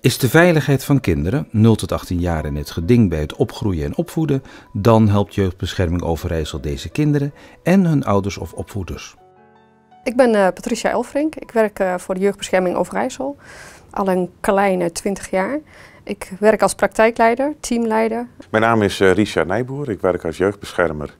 Is de veiligheid van kinderen 0 tot 18 jaar in het geding bij het opgroeien en opvoeden, dan helpt Jeugdbescherming Overijssel deze kinderen en hun ouders of opvoeders. Ik ben eh, Patricia Elfrink. Ik werk eh, voor de Jeugdbescherming Overijssel al een kleine 20 jaar. Ik werk als praktijkleider, teamleider. Mijn naam is uh, Nijboer. Ik werk als jeugdbeschermer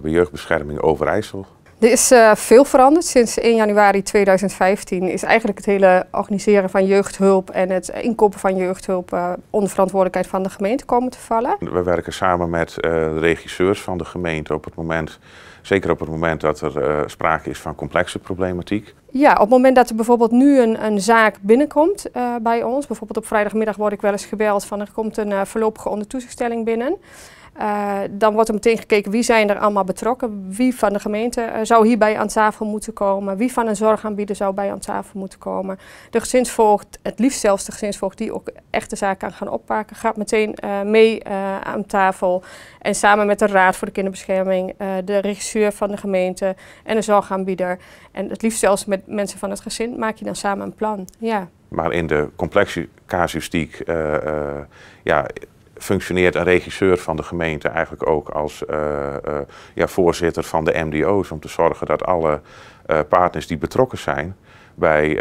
bij Jeugdbescherming Overijssel. Er is eh, veel veranderd. Sinds 1 januari 2015 is eigenlijk het hele organiseren van jeugdhulp en het inkopen van jeugdhulp uh, onder verantwoordelijkheid van de gemeente komen te vallen. We werken samen met eh, regisseurs van de gemeente op het moment, zeker op het moment dat er sprake is van complexe problematiek. Ja, op het moment dat er bijvoorbeeld nu een, een zaak binnenkomt eh, bij ons, bijvoorbeeld op vrijdagmiddag word ik wel eens gebeld van er komt een uh, voorlopige ondertoezichtstelling binnen. Eh, dan wordt er meteen gekeken wie zijn er allemaal betrokken. Wie van de gemeente zou hierbij aan tafel moeten komen. Wie van een zorgaanbieder zou bij aan tafel moeten komen. De gezinsvoogd, het liefst zelfs de gezinsvoogd die ook echt de zaak kan gaan oppakken, gaat meteen mee aan tafel. En samen met de Raad voor de Kinderbescherming, de regisseur van de gemeente en de zorgaanbieder. En het liefst zelfs met met mensen van het gezin maak je dan samen een plan. Ja. Maar in de complexe casuïstiek eh, eh, ja, functioneert een regisseur van de gemeente eigenlijk ook als eh, ja, voorzitter van de MDO's. Om te zorgen dat alle partners die betrokken zijn bij,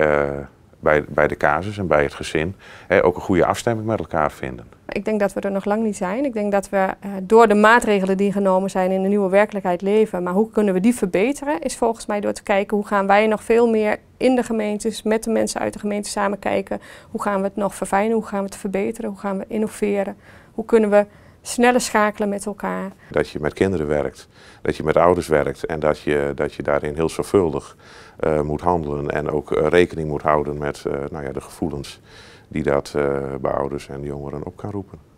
bij, bij de casus en bij het gezin ook een goede afstemming met elkaar vinden ik denk dat we er nog lang niet zijn. Ik denk dat we eh, door de maatregelen die genomen zijn in de nieuwe werkelijkheid leven. Maar hoe kunnen we die verbeteren? Is volgens mij door te kijken hoe gaan wij nog veel meer in de gemeentes, met de mensen uit de gemeente samen kijken. Hoe gaan we het nog verfijnen? Hoe gaan we het verbeteren? Hoe gaan we innoveren? Hoe kunnen we sneller schakelen met elkaar. Dat je met kinderen werkt, dat je met ouders werkt en dat je, dat je daarin heel zorgvuldig eh, moet handelen en ook eh, rekening moet houden met eh, nou ja, de gevoelens die dat bij ouders en jongeren op kan roepen.